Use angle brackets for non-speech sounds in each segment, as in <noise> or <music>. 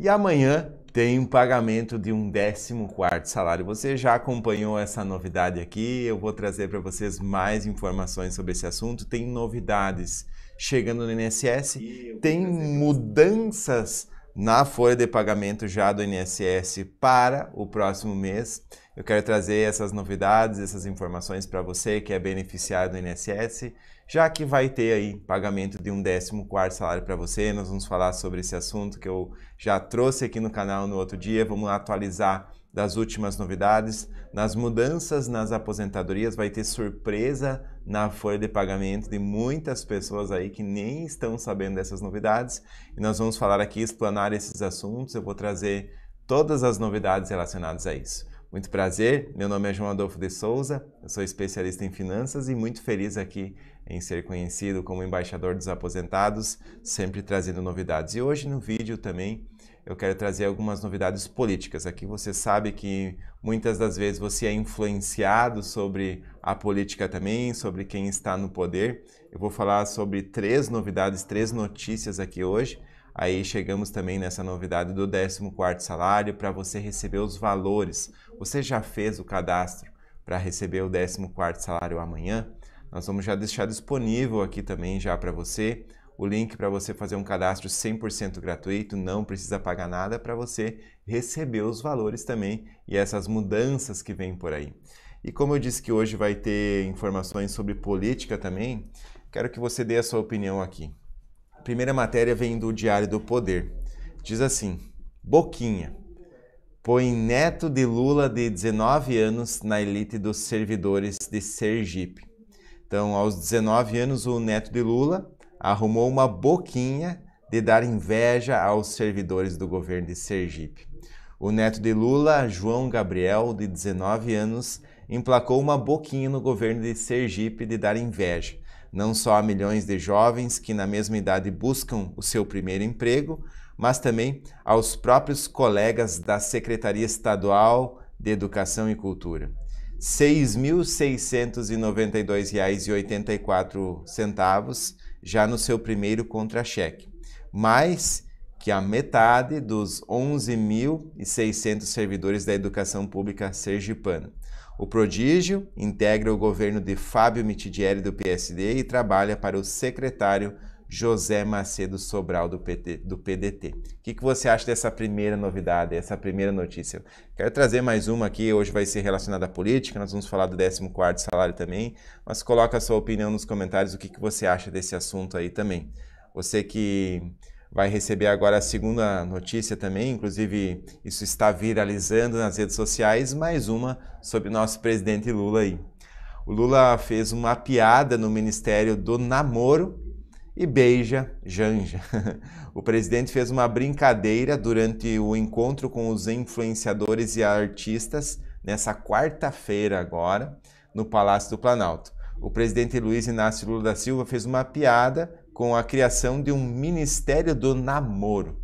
e amanhã tem um pagamento de um 14 salário. Você já acompanhou essa novidade aqui? Eu vou trazer para vocês mais informações sobre esse assunto. Tem novidades chegando no INSS, tem mudanças na folha de pagamento já do INSS para o próximo mês. Eu quero trazer essas novidades, essas informações para você que é beneficiário do INSS já que vai ter aí pagamento de um décimo quarto salário para você. Nós vamos falar sobre esse assunto que eu já trouxe aqui no canal no outro dia. Vamos atualizar das últimas novidades, nas mudanças nas aposentadorias, vai ter surpresa na folha de pagamento de muitas pessoas aí que nem estão sabendo dessas novidades. E nós vamos falar aqui, explanar esses assuntos. Eu vou trazer todas as novidades relacionadas a isso. Muito prazer, meu nome é João Adolfo de Souza, eu sou especialista em finanças e muito feliz aqui em ser conhecido como embaixador dos aposentados, sempre trazendo novidades. E hoje no vídeo também eu quero trazer algumas novidades políticas. Aqui você sabe que muitas das vezes você é influenciado sobre a política também, sobre quem está no poder. Eu vou falar sobre três novidades, três notícias aqui hoje. Aí chegamos também nessa novidade do 14º salário para você receber os valores. Você já fez o cadastro para receber o 14º salário amanhã? Nós vamos já deixar disponível aqui também já para você o link para você fazer um cadastro 100% gratuito, não precisa pagar nada para você receber os valores também e essas mudanças que vêm por aí. E como eu disse que hoje vai ter informações sobre política também, quero que você dê a sua opinião aqui. A primeira matéria vem do Diário do Poder. Diz assim: Boquinha põe neto de Lula de 19 anos na elite dos servidores de Sergipe. Então, aos 19 anos, o neto de Lula arrumou uma boquinha de dar inveja aos servidores do governo de Sergipe. O neto de Lula, João Gabriel, de 19 anos, emplacou uma boquinha no governo de Sergipe de dar inveja, não só a milhões de jovens que na mesma idade buscam o seu primeiro emprego, mas também aos próprios colegas da Secretaria Estadual de Educação e Cultura. 6.692,84 já no seu primeiro contra-cheque, mais que a metade dos 11.600 servidores da educação pública sergipana. O prodígio integra o governo de Fábio Mitidieri do PSD e trabalha para o secretário José Macedo Sobral, do, PT, do PDT. O que, que você acha dessa primeira novidade, dessa primeira notícia? Quero trazer mais uma aqui, hoje vai ser relacionada à política, nós vamos falar do 14 salário também, mas coloca a sua opinião nos comentários, o que, que você acha desse assunto aí também. Você que vai receber agora a segunda notícia também, inclusive isso está viralizando nas redes sociais, mais uma sobre o nosso presidente Lula aí. O Lula fez uma piada no Ministério do Namoro e beija Janja. <laughs> o presidente fez uma brincadeira durante o encontro com os influenciadores e artistas nessa quarta-feira agora no Palácio do Planalto. O presidente Luiz Inácio Lula da Silva fez uma piada com a criação de um Ministério do Namoro.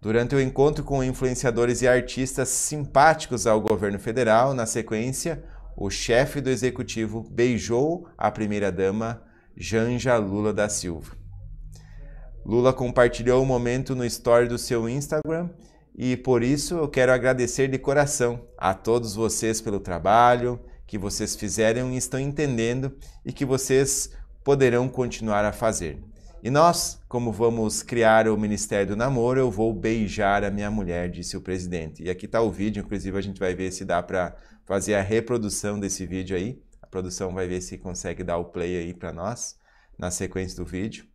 Durante o encontro com influenciadores e artistas simpáticos ao governo federal, na sequência, o chefe do executivo beijou a primeira-dama Janja Lula da Silva. Lula compartilhou o momento no story do seu Instagram e por isso eu quero agradecer de coração a todos vocês pelo trabalho que vocês fizeram e estão entendendo e que vocês poderão continuar a fazer. E nós, como vamos criar o Ministério do Namoro, eu vou beijar a minha mulher, disse o presidente. E aqui está o vídeo, inclusive a gente vai ver se dá para fazer a reprodução desse vídeo aí produção vai ver se consegue dar o play aí para nós na sequência do vídeo.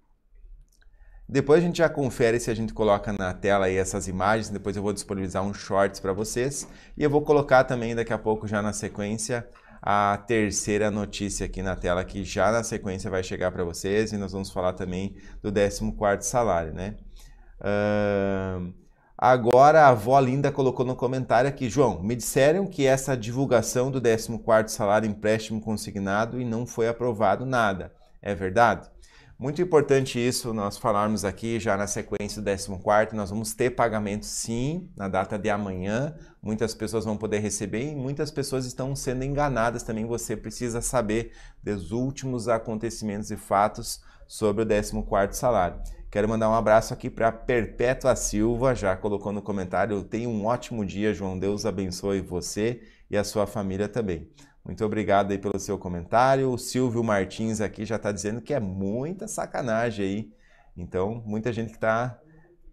Depois a gente já confere se a gente coloca na tela aí essas imagens, depois eu vou disponibilizar um shorts para vocês e eu vou colocar também daqui a pouco já na sequência a terceira notícia aqui na tela que já na sequência vai chegar para vocês e nós vamos falar também do 14º salário, né? Uh... Agora a avó Linda colocou no comentário aqui, João, me disseram que essa divulgação do 14º salário empréstimo consignado e não foi aprovado nada. É verdade? Muito importante isso nós falarmos aqui já na sequência do 14º, nós vamos ter pagamento sim na data de amanhã, muitas pessoas vão poder receber e muitas pessoas estão sendo enganadas também, você precisa saber dos últimos acontecimentos e fatos sobre o 14º salário. Quero mandar um abraço aqui para Perpétua Silva, já colocou no comentário. Tenha um ótimo dia, João. Deus abençoe você e a sua família também. Muito obrigado aí pelo seu comentário. O Silvio Martins aqui já está dizendo que é muita sacanagem aí. Então, muita gente que está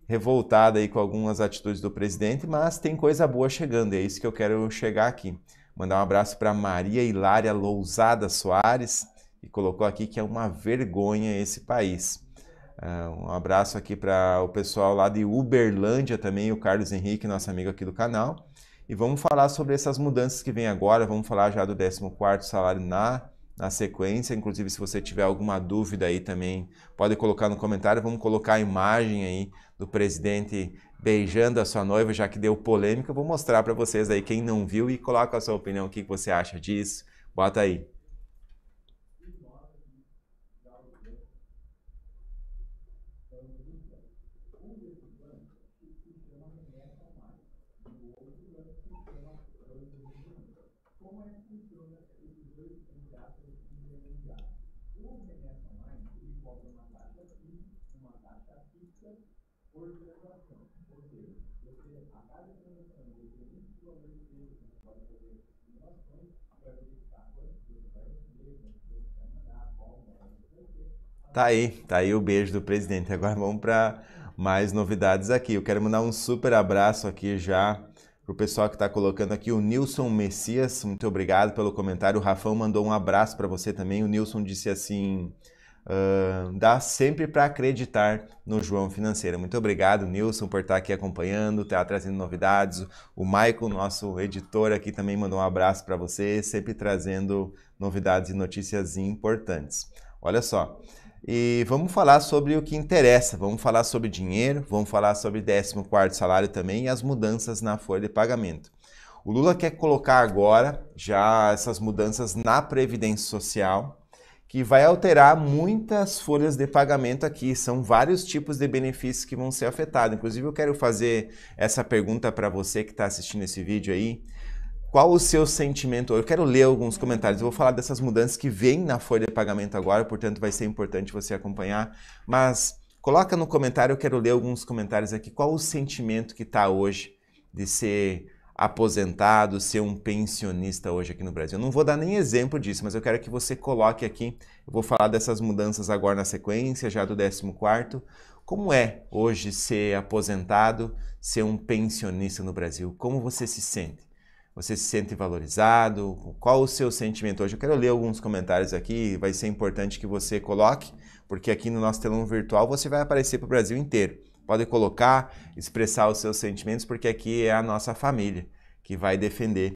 revoltada aí com algumas atitudes do presidente, mas tem coisa boa chegando, é isso que eu quero chegar aqui. Mandar um abraço para Maria Hilária Lousada Soares, que colocou aqui que é uma vergonha esse país. Ah, um abraço aqui para o pessoal lá de Uberlândia também, o Carlos Henrique, nosso amigo aqui do canal. E vamos falar sobre essas mudanças que vem agora, vamos falar já do 14 salário na, na sequência. Inclusive, se você tiver alguma dúvida aí também, pode colocar no comentário. Vamos colocar a imagem aí do presidente beijando a sua noiva, já que deu polêmica. Vou mostrar para vocês aí, quem não viu, e coloca a sua opinião, o que você acha disso. Bota aí. Tá aí, tá aí o beijo do presidente. Agora vamos para mais novidades aqui. Eu quero mandar um super abraço aqui já para o pessoal que está colocando aqui, o Nilson Messias, muito obrigado pelo comentário. O Rafão mandou um abraço para você também. O Nilson disse assim: uh, dá sempre para acreditar no João Financeira. Muito obrigado, Nilson, por estar tá aqui acompanhando, estar tá trazendo novidades. O Michael, nosso editor aqui, também mandou um abraço para você, sempre trazendo novidades e notícias importantes. Olha só. E vamos falar sobre o que interessa. Vamos falar sobre dinheiro, vamos falar sobre 14 salário também e as mudanças na folha de pagamento. O Lula quer colocar agora já essas mudanças na previdência social, que vai alterar muitas folhas de pagamento aqui. São vários tipos de benefícios que vão ser afetados. Inclusive, eu quero fazer essa pergunta para você que está assistindo esse vídeo aí. Qual o seu sentimento? Eu quero ler alguns comentários. Eu vou falar dessas mudanças que vêm na folha de pagamento agora, portanto vai ser importante você acompanhar. Mas coloca no comentário, eu quero ler alguns comentários aqui. Qual o sentimento que está hoje de ser aposentado, ser um pensionista hoje aqui no Brasil? Eu não vou dar nem exemplo disso, mas eu quero que você coloque aqui. Eu vou falar dessas mudanças agora na sequência, já do 14 como é hoje ser aposentado, ser um pensionista no Brasil? Como você se sente? Você se sente valorizado? Qual o seu sentimento hoje? Eu quero ler alguns comentários aqui, vai ser importante que você coloque, porque aqui no nosso telão virtual você vai aparecer para o Brasil inteiro. Pode colocar, expressar os seus sentimentos, porque aqui é a nossa família que vai defender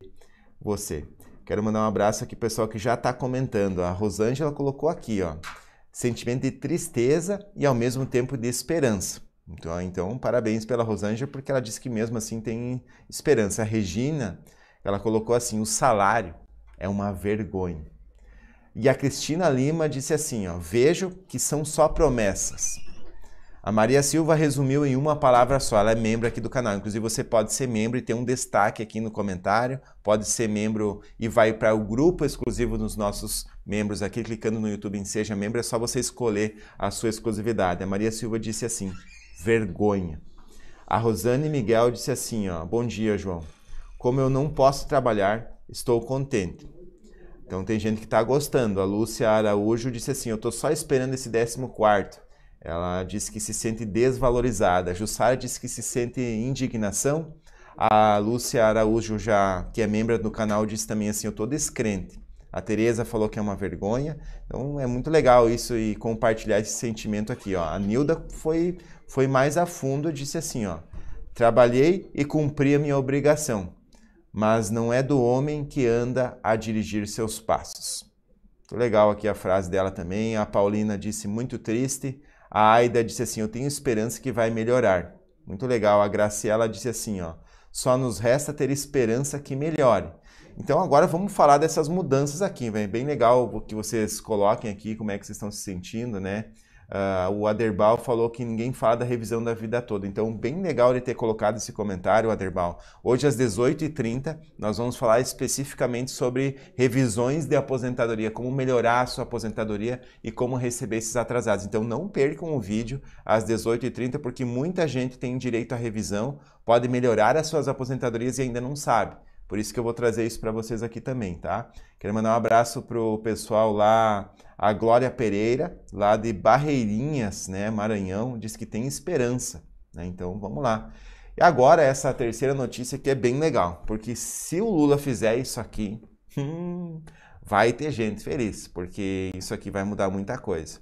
você. Quero mandar um abraço aqui, pessoal, que já está comentando. A Rosângela colocou aqui, ó, sentimento de tristeza e ao mesmo tempo de esperança. Então, então parabéns pela Rosângela, porque ela disse que mesmo assim tem esperança. A Regina ela colocou assim: o salário é uma vergonha. E a Cristina Lima disse assim: ó, vejo que são só promessas. A Maria Silva resumiu em uma palavra só. Ela é membro aqui do canal. Inclusive, você pode ser membro e ter um destaque aqui no comentário. Pode ser membro e vai para o grupo exclusivo dos nossos membros aqui. Clicando no YouTube em Seja Membro, é só você escolher a sua exclusividade. A Maria Silva disse assim: vergonha. A Rosane Miguel disse assim: ó, bom dia, João. Como eu não posso trabalhar, estou contente. Então tem gente que está gostando. A Lúcia Araújo disse assim: Eu estou só esperando esse 14. Ela disse que se sente desvalorizada. A Jussara disse que se sente indignação. A Lúcia Araújo, já, que é membro do canal, disse também assim: Eu estou descrente. A Tereza falou que é uma vergonha. Então é muito legal isso e compartilhar esse sentimento aqui. Ó. A Nilda foi, foi mais a fundo, e disse assim: ó, Trabalhei e cumpri a minha obrigação mas não é do homem que anda a dirigir seus passos. Legal aqui a frase dela também. A Paulina disse muito triste. A Aida disse assim: Eu tenho esperança que vai melhorar. Muito legal. A Graciela disse assim: ó, Só nos resta ter esperança que melhore. Então agora vamos falar dessas mudanças aqui. É bem legal que vocês coloquem aqui como é que vocês estão se sentindo, né? Uh, o Aderbal falou que ninguém fala da revisão da vida toda. Então, bem legal ele ter colocado esse comentário, Aderbal. Hoje, às 18h30, nós vamos falar especificamente sobre revisões de aposentadoria, como melhorar a sua aposentadoria e como receber esses atrasados. Então, não percam o vídeo às 18h30, porque muita gente tem direito à revisão, pode melhorar as suas aposentadorias e ainda não sabe. Por isso que eu vou trazer isso para vocês aqui também, tá? Quero mandar um abraço pro pessoal lá, a Glória Pereira, lá de Barreirinhas, né, Maranhão, diz que tem esperança, né? Então, vamos lá. E agora essa terceira notícia que é bem legal, porque se o Lula fizer isso aqui, hum, vai ter gente feliz, porque isso aqui vai mudar muita coisa.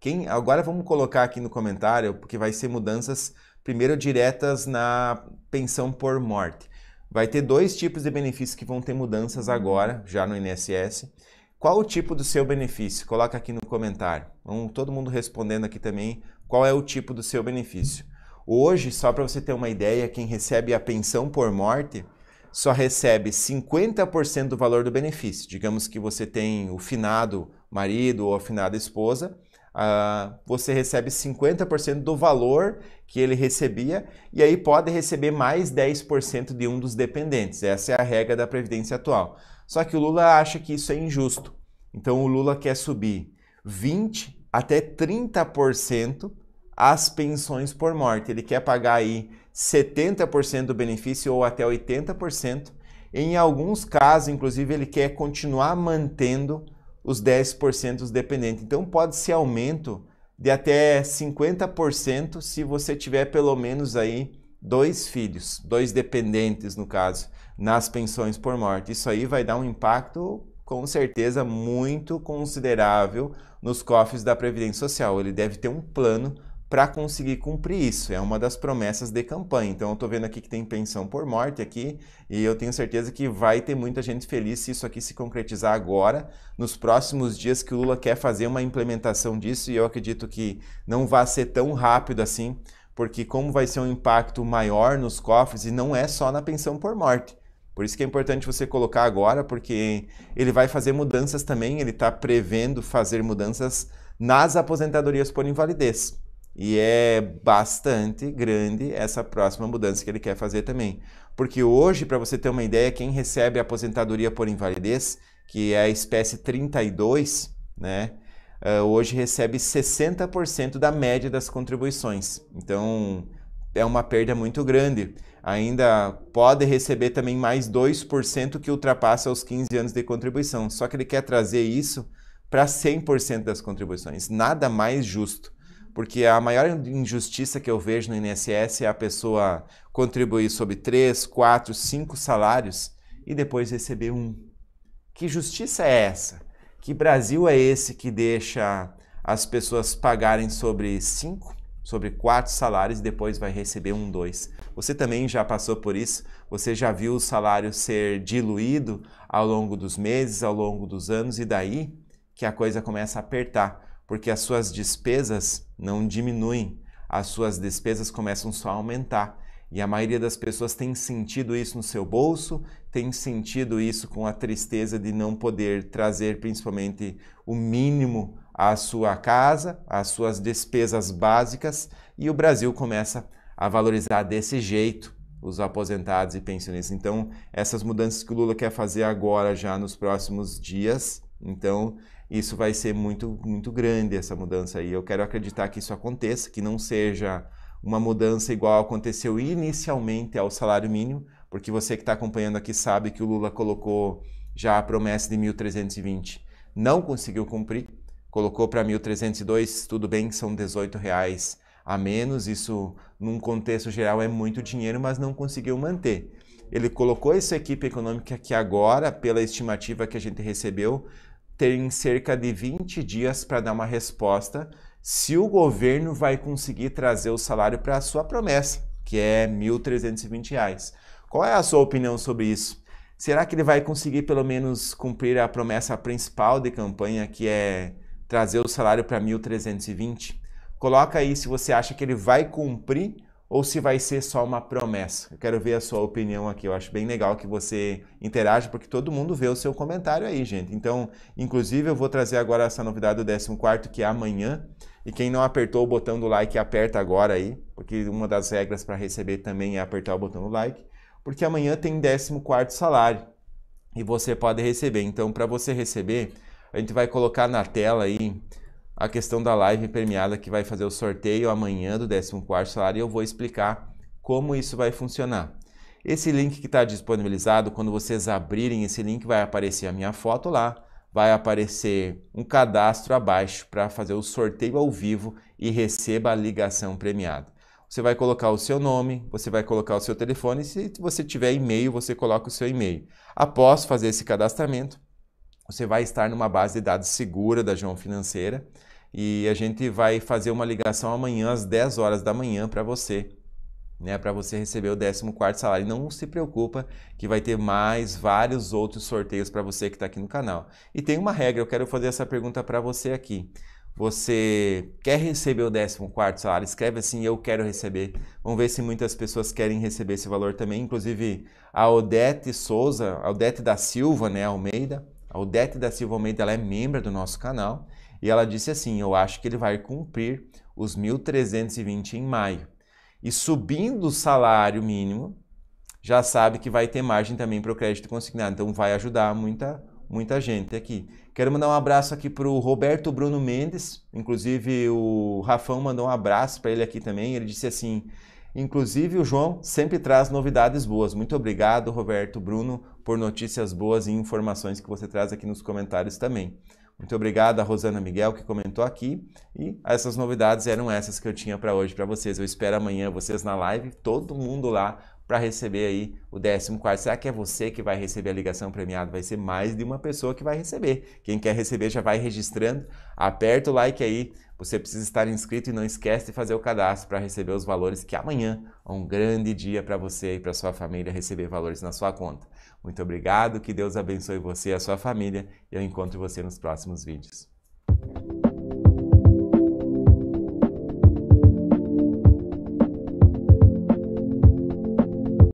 Quem agora vamos colocar aqui no comentário, porque vai ser mudanças primeiro diretas na pensão por morte vai ter dois tipos de benefícios que vão ter mudanças agora, já no INSS. Qual o tipo do seu benefício? Coloca aqui no comentário. Vamos todo mundo respondendo aqui também qual é o tipo do seu benefício. Hoje, só para você ter uma ideia, quem recebe a pensão por morte só recebe 50% do valor do benefício. Digamos que você tem o finado marido ou a finada esposa, uh, você recebe 50% do valor que ele recebia, e aí pode receber mais 10% de um dos dependentes. Essa é a regra da Previdência atual. Só que o Lula acha que isso é injusto. Então o Lula quer subir 20% até 30% as pensões por morte. Ele quer pagar aí 70% do benefício ou até 80%. Em alguns casos, inclusive, ele quer continuar mantendo os 10% dependentes. Então pode ser aumento de até 50% se você tiver pelo menos aí dois filhos, dois dependentes no caso, nas pensões por morte. Isso aí vai dar um impacto com certeza muito considerável nos cofres da Previdência Social. Ele deve ter um plano para conseguir cumprir isso. É uma das promessas de campanha. Então, eu estou vendo aqui que tem pensão por morte aqui e eu tenho certeza que vai ter muita gente feliz se isso aqui se concretizar agora, nos próximos dias que o Lula quer fazer uma implementação disso e eu acredito que não vai ser tão rápido assim, porque como vai ser um impacto maior nos cofres e não é só na pensão por morte. Por isso que é importante você colocar agora, porque ele vai fazer mudanças também, ele está prevendo fazer mudanças nas aposentadorias por invalidez. E é bastante grande essa próxima mudança que ele quer fazer também. Porque hoje, para você ter uma ideia, quem recebe aposentadoria por invalidez, que é a espécie 32, né? Uh, hoje recebe 60% da média das contribuições. Então, é uma perda muito grande. Ainda pode receber também mais 2% que ultrapassa os 15 anos de contribuição. Só que ele quer trazer isso para 100% das contribuições. Nada mais justo porque a maior injustiça que eu vejo no INSS é a pessoa contribuir sobre três, quatro, cinco salários e depois receber um. Que justiça é essa? Que Brasil é esse que deixa as pessoas pagarem sobre cinco, sobre quatro salários e depois vai receber um, dois? Você também já passou por isso? Você já viu o salário ser diluído ao longo dos meses, ao longo dos anos e daí que a coisa começa a apertar? porque as suas despesas não diminuem, as suas despesas começam só a aumentar. E a maioria das pessoas tem sentido isso no seu bolso, tem sentido isso com a tristeza de não poder trazer principalmente o mínimo à sua casa, às suas despesas básicas, e o Brasil começa a valorizar desse jeito os aposentados e pensionistas. Então, essas mudanças que o Lula quer fazer agora, já nos próximos dias, então isso vai ser muito, muito grande, essa mudança aí. Eu quero acreditar que isso aconteça, que não seja uma mudança igual aconteceu inicialmente ao salário mínimo, porque você que está acompanhando aqui sabe que o Lula colocou já a promessa de 1.320, não conseguiu cumprir, colocou para 1.302, tudo bem, são 18 reais a menos, isso num contexto geral é muito dinheiro, mas não conseguiu manter. Ele colocou essa equipe econômica que agora, pela estimativa que a gente recebeu, tem cerca de 20 dias para dar uma resposta se o governo vai conseguir trazer o salário para a sua promessa, que é R$ 1.320. Qual é a sua opinião sobre isso? Será que ele vai conseguir pelo menos cumprir a promessa principal de campanha, que é trazer o salário para 1.320? Coloca aí se você acha que ele vai cumprir ou se vai ser só uma promessa. Eu quero ver a sua opinião aqui. Eu acho bem legal que você interage, porque todo mundo vê o seu comentário aí, gente. Então, inclusive, eu vou trazer agora essa novidade do 14, que é amanhã. E quem não apertou o botão do like, aperta agora aí, porque uma das regras para receber também é apertar o botão do like, porque amanhã tem 14 salário e você pode receber. Então, para você receber, a gente vai colocar na tela aí a questão da live premiada que vai fazer o sorteio amanhã do 14 salário e eu vou explicar como isso vai funcionar. Esse link que está disponibilizado, quando vocês abrirem esse link, vai aparecer a minha foto lá, vai aparecer um cadastro abaixo para fazer o sorteio ao vivo e receba a ligação premiada. Você vai colocar o seu nome, você vai colocar o seu telefone, e se você tiver e-mail, você coloca o seu e-mail. Após fazer esse cadastramento, você vai estar numa base de dados segura da João Financeira e a gente vai fazer uma ligação amanhã às 10 horas da manhã para você, né, para você receber o 14º salário. Não se preocupa que vai ter mais vários outros sorteios para você que está aqui no canal. E tem uma regra, eu quero fazer essa pergunta para você aqui. Você quer receber o 14º salário? Escreve assim, eu quero receber. Vamos ver se muitas pessoas querem receber esse valor também. Inclusive, a Odete Souza, a Odete da Silva, né, Almeida. A Odete da Silva Almeida, ela é membro do nosso canal. E ela disse assim: Eu acho que ele vai cumprir os 1.320 em maio. E subindo o salário mínimo, já sabe que vai ter margem também para o crédito consignado. Então vai ajudar muita, muita gente aqui. Quero mandar um abraço aqui para o Roberto Bruno Mendes. Inclusive, o Rafão mandou um abraço para ele aqui também. Ele disse assim. Inclusive, o João sempre traz novidades boas. Muito obrigado, Roberto Bruno, por notícias boas e informações que você traz aqui nos comentários também. Muito obrigado a Rosana Miguel que comentou aqui. E essas novidades eram essas que eu tinha para hoje para vocês. Eu espero amanhã vocês na live, todo mundo lá para receber aí o 14. Será que é você que vai receber a ligação premiada? Vai ser mais de uma pessoa que vai receber. Quem quer receber já vai registrando. Aperta o like aí. Você precisa estar inscrito e não esquece de fazer o cadastro para receber os valores que amanhã é um grande dia para você e para sua família receber valores na sua conta. Muito obrigado, que Deus abençoe você e a sua família. Eu encontro você nos próximos vídeos.